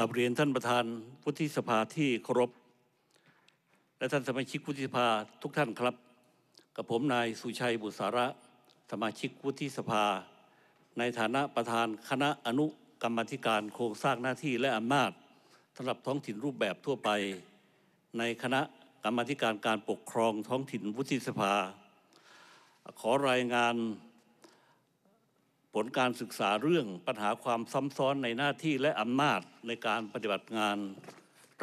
กับเรียนท่านประธานวุฒิสภาที่เคารพและท่านสมาชิกวุฒิสภาทุกท่านครับกับผมนายสุชัยบุษาระ สมาชิกวุฒิสภา ในฐานะประธานคณะอนุกรรมธิการโครงสร้างหน้าที่และอำนาจสำหรับท้องถิ่นรูปแบบทั่วไป ในคณะกรรมธิการการปกครองท้องถิ่นวุฒิสภา ขอรายงานผลการศึกษาเรื่องปัญหาความซ้ำซ้อนในหน้าที่และอำนาจในการปฏิบัติงาน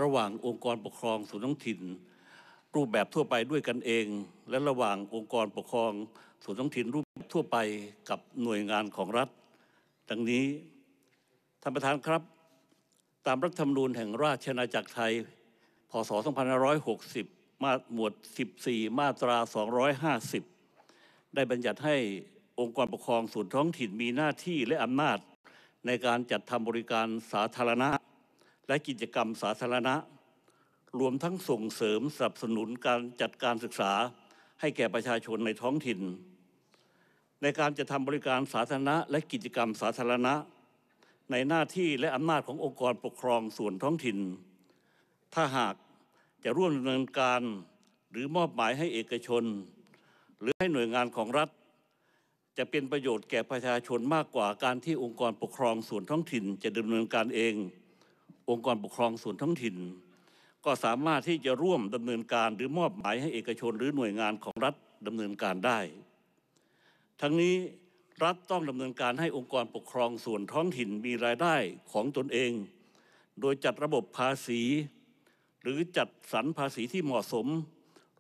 ระหว่างองค์กรปกครองส่วนท้องถิ่น รูปแบบทั่วไปด้วยกันเอง และระหว่างองค์กรปกครองส่วนท้องถิ่นรูปแบบทั่วไปกับหน่วยงานของรัฐ ดังนี้ท่านประธานครับ ตามรัฐธรรมนูญแห่งราชอาณาจักรไทย พศ 2560มาหมวด14 มาตรา 250 ได้บัญญัติให้องค์กรปกครองส่วนท้องถิ่นมีหน้าที่และอำนาจในการจัดทำบริการสาธารณะ และกิจกรรมสาธารณะ รวมทั้งส่งเสริมสนับสนุนการจัดการศึกษาให้แก่ประชาชนในท้องถิ่น ในการจะทำบริการสาธารณะและกิจกรรมสาธารณะ ในหน้าที่และอำนาจขององค์กรปกครองส่วนท้องถิ่น ถ้าหากจะร่วมดำเนินการหรือมอบหมายให้เอกชน หรือให้หน่วยงานของรัฐจะเป็นประโยชน์แก่ประชาชนมากกว่าการที่องค์กรปกครองส่วนท้องถิ่นจะดำเนินการเอง องค์กรปกครองส่วนท้องถิ่น ก็สามารถที่จะร่วมดำเนินการ หรือมอบหมายให้เอกชนหรือหน่วยงานของรัฐดำเนินการได้ ทั้งนี้รัฐต้องดำเนินการให้องค์กรปกครองส่วนท้องถิ่นมีรายได้ของตนเอง โดยจัดระบบภาษี หรือจัดสรรภาษีที่เหมาะสม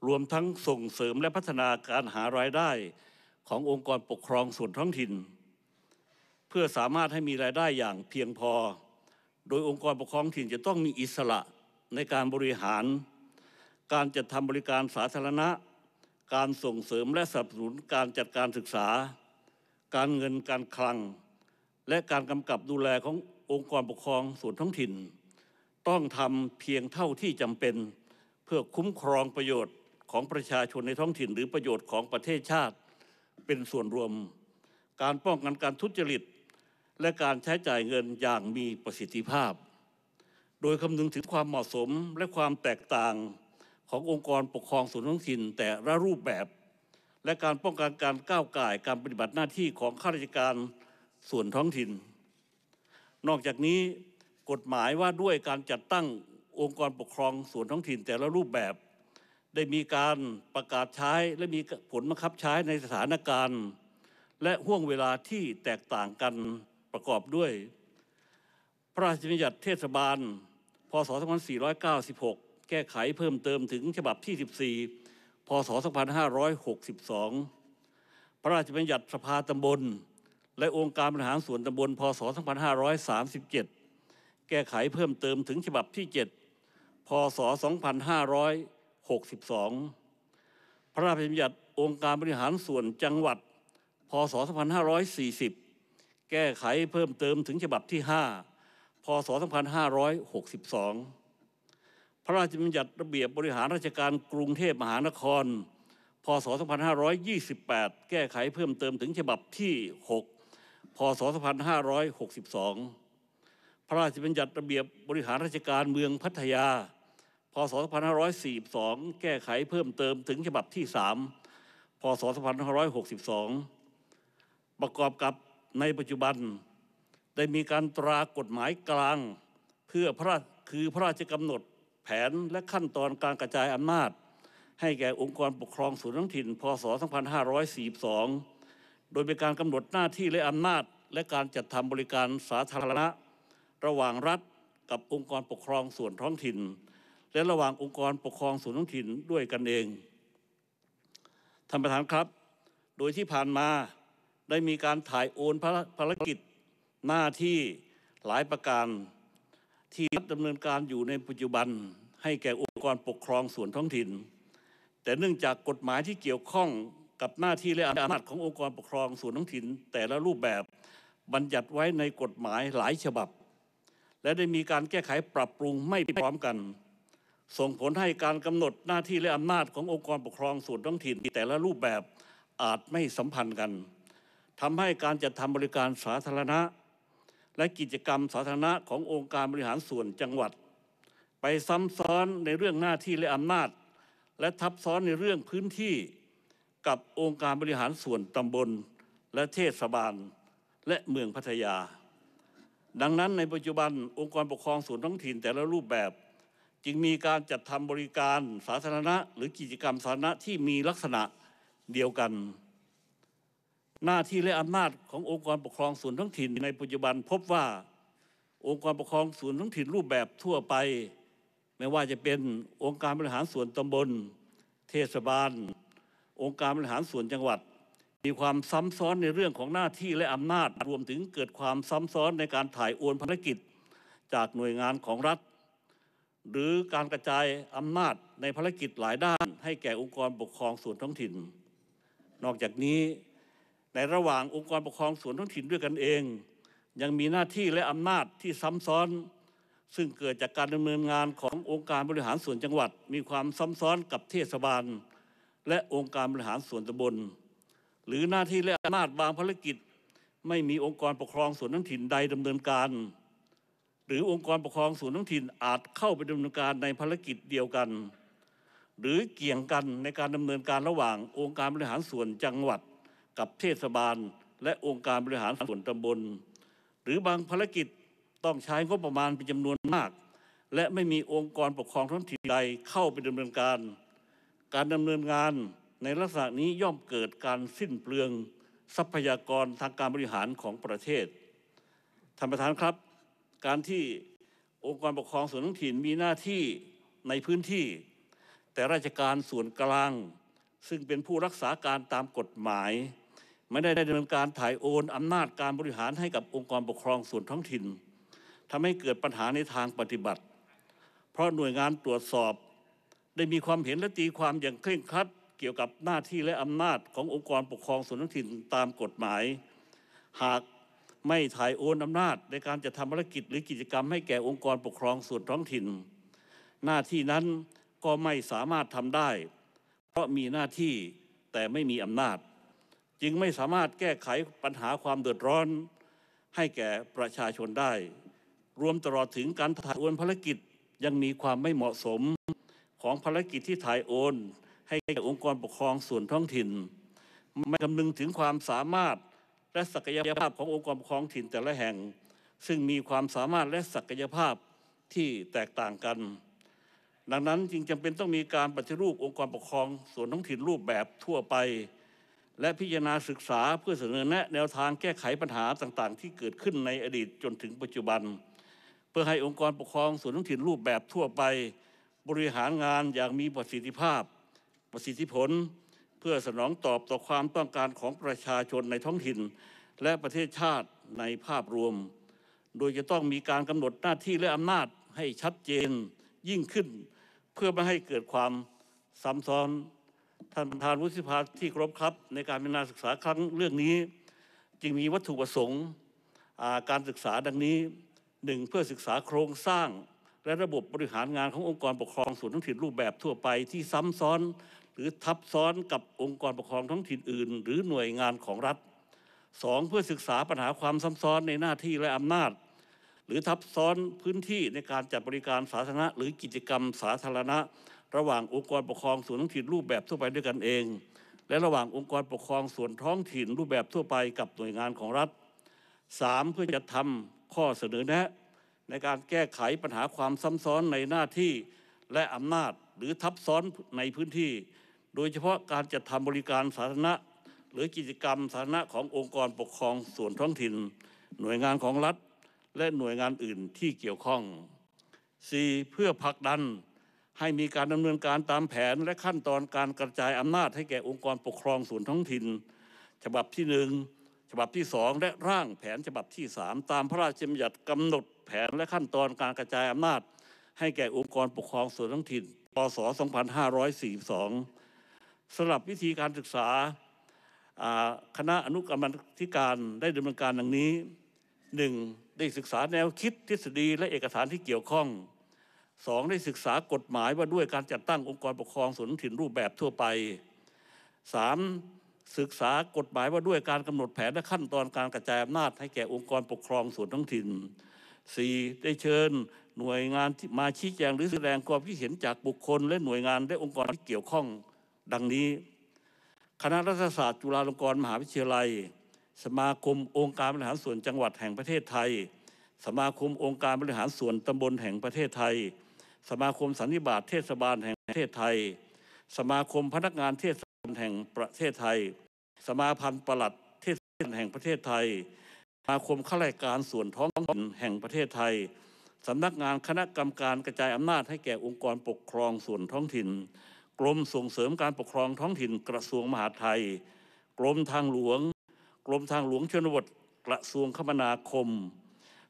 รวมทั้งส่งเสริมและพัฒนาการหารายได้ขององค์กรปกครองส่วนท้องถิ่น เพื่อสามารถให้มีรายได้อย่างเพียงพอ โดยองค์กรปกครองถิ่นจะต้องมีอิสระในการบริหาร การจัดทำบริการสาธารณะ การส่งเสริมและสนับสนุนการจัดการศึกษา การเงินการคลัง และการกำกับดูแลขององค์กรปกครองส่วนท้องถิ่น ต้องทำเพียงเท่าที่จำเป็น เพื่อคุ้มครองประโยชน์ของประชาชนในท้องถิ่น หรือประโยชน์ของประเทศชาติเป็นส่วนรวม การป้องกันการทุจริต และการใช้จ่ายเงินอย่างมีประสิทธิภาพ โดยคำนึงถึงความเหมาะสมและความแตกต่างขององค์กรปกครองส่วนท้องถิ่นแต่ละรูปแบบ และการป้องกันการก้าวไก่การปฏิบัติหน้าที่ของข้าราชการส่วนท้องถิ่น นอกจากนี้กฎหมายว่าด้วยการจัดตั้งองค์กรปกครองส่วนท้องถิ่นแต่ละรูปแบบได้มีการประกาศใช้และมีผลบังคับใช้ในสถานการณ์ และห่วงเวลาที่แตกต่างกันประกอบด้วยพระราชบัญญัติเทศบาล พศ 2496 แก้ไขเพิ่มเติมถึงฉบับที่ 14 พศ 2562 พระราชบัญญัติสภาตำบล และองค์การบริหารส่วนตำบล พศ 2537 แก้ไขเพิ่มเติมถึงฉบับที่ 7 พศ 2500 6 2 พระราชบัญญัติองค์การบริหารส่วนจังหวัด พศ 2540 แก้ไขเพิ่มเติมถึงฉบับที่ 5 พศ 2562 พระราชบัญญัติระเบียบบริหารราชการกรุงเทพมหานคร พศ 2528 แก้ไขเพิ่มเติมถึงฉบับที่ 6 พศ 2562 พระราชบัญญัติระเบียบบริหารราชการเมืองพัทยาพศ 2542 แก้ไขเพิ่มเติมถึงฉบับที่ 3พศ 2562 ประกอบกับในปัจจุบันได้มีการตรากฎหมายกลาง เพื่อพระคือพระราชกำหนดแผนและขั้นตอนการกระจายอำนาจให้แก่องค์กรปกครองส่วนท้องถิ่น พศ 2542 โดยเป็นการกำหนดหน้าที่และอำนาจและการจัดทำบริการสาธารณะ ระหว่างรัฐกับองค์กรปกครองส่วนท้องถิ่นและระหว่างองค์กรปกครองส่วนท้องถิ่นด้วยกันเอง ท่านประธานครับ โดยที่ผ่านมาได้มีการถ่ายโอนภารกิจ หน้าที่หลายประการ ที่ดำเนินการอยู่ในปัจจุบัน ให้แก่องค์กรปกครองส่วนท้องถิ่น แต่เนื่องจากกฎหมายที่เกี่ยวข้องกับหน้าที่และอำนาจขององค์กรปกครองส่วนท้องถิ่น แต่ละรูปแบบบัญญัติไว้ในกฎหมายหลายฉบับ และได้มีการแก้ไขปรับปรุงไม่พร้อมกันส่งผลให้การกำหนดหน้าที่และอำนาจขององค์กรปกครองส่วนท้องถิ่นแต่ละรูปแบบอาจไม่สัมพันธ์กันทำให้การจัดทำบริการสาธารณะ และกิจกรรมสาธารณะขององค์การบริหารส่วนจังหวัด ไปซ้ำซ้อนในเรื่องหน้าที่และอำนาจและทับซ้อนในเรื่องพื้นที่ กับองค์การบริหารส่วนตำบลและเทศบาล และเมืองพัทยา ดังนั้น ในปัจจุบันองค์กรปกครองส่วนท้องถิ่นแต่ละรูปแบบจึงมีการจัดทำบริการสาธารณะ หรือกิจกรรมสาธารณะที่มีลักษณะเดียวกัน หน้าที่และอำนาจขององค์กรปกครองส่วนท้องถิ่นในปัจจุบัน พบว่า องค์กรปกครองส่วนท้องถิ่นรูปแบบทั่วไป ไม่ว่าจะเป็นองค์การบริหารส่วนตำบล เทศบาล องค์การบริหารส่วนจังหวัด มีความซ้ำซ้อนในเรื่องของหน้าที่และอำนาจรวมถึงเกิดความซ้ำซ้อนในการถ่ายโอนภารกิจจากหน่วยงานของรัฐหรือการกระจายอำนาจในภารกิจหลายด้านให้แก่องค์กรปกครองส่วนท้องถิ่น นอกจากนี้ ในระหว่างองค์กรปกครองส่วนท้องถิ่นด้วยกันเอง ยังมีหน้าที่และอำนาจที่ซ้ำซ้อน ซึ่งเกิดจากการดำเนินงานขององค์การบริหารส่วนจังหวัด มีความซ้ำซ้อนกับเทศบาล และองค์การบริหารส่วนตำบล หรือหน้าที่และอำนาจบางภารกิจ ไม่มีองค์กรปกครองส่วนท้องถิ่นใดดำเนินการหรือองค์กรปกครองส่วนท้องถิ่นอาจเข้าไปดำเนินการในภารกิจเดียวกัน หรือเกี่ยงกันในการดำเนินการระหว่าง องค์การบริหารส่วนจังหวัดกับเทศบาล และองค์การบริหารส่วนตำบลหรือบางภารกิจต้องใช้งบประมาณเป็นจำนวนมากและไม่มีองค์กรปกครองท้องถิ่นใดเข้าไปดำเนินการ การดำเนินงานในลักษณะนี้ย่อมเกิดการสิ้นเปลือง ทรัพยากรทางการบริหารของประเทศท่านประธานครับการที่องค์กรปกครองส่วนท้องถิ่นมีหน้าที่ในพื้นที่ แต่ราชการส่วนกลางซึ่งเป็นผู้รักษาการตามกฎหมาย ไม่ได้ดำเนินการถ่ายโอนอำนาจการบริหารให้กับองค์กรปกครองส่วนท้องถิ่นทำให้เกิดปัญหาในทางปฏิบัติ เพราะหน่วยงานตรวจสอบได้มีความเห็นและตีความอย่างเคร่งครัด เกี่ยวกับหน้าที่และอำนาจขององค์กรปกครองส่วนท้องถิ่นตามกฎหมาย หากไม่ถ่ายโอนอำนาจในการจะทำภารกิจหรือกิจกรรม ให้แก่องค์กรปกครองส่วนท้องถิ่น หน้าที่นั้นก็ไม่สามารถทำได้ เพราะมีหน้าที่แต่ไม่มีอำนาจ จึงไม่สามารถแก้ไขปัญหาความเดือดร้อน ให้แก่ประชาชนได้ รวมตลอดถึงการถ่ายโอนภารกิจยังมีความไม่เหมาะสมของภารกิจที่ถ่ายโอน ให้แก่องค์กรปกครองส่วนท้องถิ่น ไม่คำนึงถึงความสามารถและศักยภาพขององค์กรปกครองถิ่นแต่ละแห่ง ซึ่งมีความสามารถและศักยภาพที่แตกต่างกัน ดังนั้นจึงจำเป็นต้องมีการปฏิรูปองค์กรปกครองส่วนท้องถิ่นรูปแบบทั่วไป และพิจารณาศึกษาเพื่อเสนอแนะแนวทางแก้ไขปัญหาต่างๆ ที่เกิดขึ้นในอดีตจนถึงปัจจุบัน เพื่อให้องค์กรปกครอง ส่วนท้องถิ่นรูปแบบทั่วไป บริหารงานอย่างมีประสิทธิภาพ ประสิทธิผลเพื่อสนองตอบต่อความต้องการของประชาชนในท้องถิ่นและประเทศชาติในภาพรวม โดยจะต้องมีการกำหนดหน้าที่และอำนาจให้ชัดเจนยิ่งขึ้น เพื่อไม่ให้เกิดความซ้ำซ้อน ท่านประธานวุฒิภาที่ครบครับ ในการพิจารณาศึกษาครั้งเรื่องนี้ จึงมีวัตถุประสงค์การศึกษาดังนี้หนึ่งเพื่อศึกษาโครงสร้าง และระบบบริหารงานขององค์กรปกครองส่วนท้องถิ่นรูปแบบทั่วไปที่ซ้ำซ้อนหรือทับซ้อนกับองค์กรปกครองท้องถิ่นอื่น หรือหน่วยงานของรัฐ 2. เพื่อศึกษาปัญหาความซ้ำซ้อนในหน้าที่และอำนาจ หรือทับซ้อนพื้นที่ในการจัดบริการสาธารณะหรือกิจกรรมสาธารณะ ระหว่างองค์กรปกครองส่วนท้องถิ่นรูปแบบทั่วไปด้วยกันเอง และระหว่างองค์กรปกครองส่วนท้องถิ่นรูปแบบทั่วไป กับหน่วยงานของรัฐ 3. เพื่อจะทำข้อเสนอแนะ ในการแก้ไขปัญหาความซ้ำซ้อนในหน้าที่และอำนาจ หรือทับซ้อนในพื้นที่โดยเฉพาะการจัดทำบริการสาธารณะ หรือกิจกรรมสาธารณะขององค์กรปกครองส่วนท้องถิ่น หน่วยงานของรัฐ และหน่วยงานอื่นที่เกี่ยวข้อง 4. เพื่อผลักดันให้มีการดำเนินการตามแผนและขั้นตอนการกระจายอำนาจให้แก่องค์กรปกครองส่วนท้องถิ่นฉบับที่หนึ่งฉบับที่สองและร่างแผนฉบับที่สามตามพระราชบัญญัติกำหนดแผนและขั้นตอนการกระจายอำนาจให้แก่องค์กรปกครองส่วนท้องถิ่นพศ2542สำหรับวิธีการศึกษาคณะอนุกรรมธิการได้ดำเนินการดังนี้หนึ่งได้ศึกษาแนวคิดทฤษฎีและเอกสารที่เกี่ยวข้องสองได้ศึกษากฎหมายว่าด้วยการจัดตั้งองค์กรปกครองส่วนถิ่นรูปแบบทั่วไปสามศึกษากฎหมายว่าด้วยการกำหนดแผนและขั้นตอนการกระจายอำนาจให้แก่องค์กรปกครองส่วนท้องถิ่น 4. ได้เชิญหน่วยงานมาชี้แจงหรือแสดงความคิดเห็นจากบุคคล และหน่วยงานและองค์กรที่เกี่ยวข้องดังนี้ คณะรัฐศาสตร์จุฬาลงกรณ์มหาวิทยาลัย สมาคมองค์การบริหารส่วนจังหวัดแห่งประเทศไทย สมาคมองค์การบริหารส่วนตำบลแห่งประเทศไทย สมาคมสันนิบาตเทศบาลแห่งประเทศไทย สมาคมพนักงานเทศบาลแห่งประเทศไทย สมาพันธ์ประหลัดเทศบาลแห่งประเทศไทย สมาคมข้าราชการส่วนท้องถิ่นแห่งประเทศไทยสำนักงานคณะกรรมการกระจายอำนาจให้แก่องค์กรปกครองส่วนท้องถิ่นกรมส่งเสริมการปกครองท้องถิ่นกระทรวงมหาดไทยกรมทางหลวงกรมทางหลวงชนบทกระทรวงคมนาคม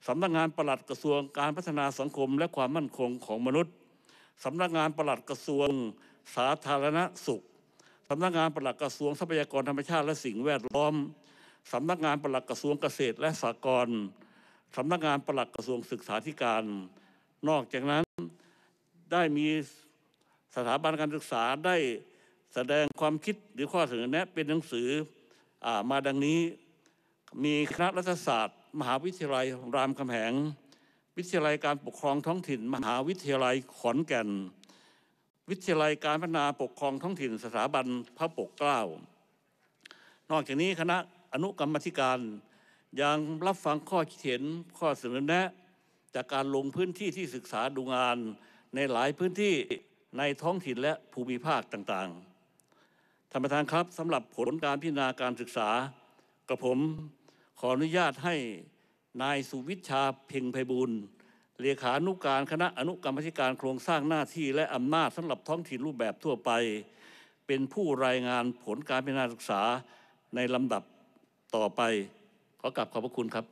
สำนักงานปลัดกระทรวงการพัฒนาสังคมและความมั่นคงของมนุษย์สำนักงานปลัดกระทรวงสาธารณสุขสำนักงานปลัดกระทรวงทรัพยากรธรรมชาติและสิ่งแวดล้อมสำนักงานปลัดกระทรวงเกษตรและสหกรณ์สำนักงานปลัดกระทรวงศึกษาธิการ นอกจากนั้นได้มีสถาบันการศึกษาได้แสดงความคิดหรือข้อเสนอแนะเป็นหนังสืออมาดังนี้ มีคณะรัฐศาสตร์ มหาวิทยาลัยรามคำแหง วิทยาลัยการปกครองท้องถิ่น มหาวิทยาลัยขอนแก่น วิทยาลัยการพัฒนาปกครองท้องถิ่น สถาบันพระปกเกล้า นอกจากนี้คณะอนุกรรมธิการ ยังรับฟังข้อคิดเห็นข้อเสนอแนะจากการลงพื้นที่ที่ศึกษาดูงานในหลายพื้นที่ในท้องถิ่นและภูมิภาคต่างๆท่านประธานครับสำหรับผลการพิจารณาการศึกษากับผมขออนุญาตให้นายสุวิชาเพ่งไพบุญเลขานุการคณะอนุกรรมธิการโครงสร้างหน้าที่ และอำนาจสำหรับท้องถิ่นรูปแบบทั่วไป เป็นผู้รายงานผลการพิจารณาศึกษาในลำดับต่อไปขอกลับขอบพระคุณครับ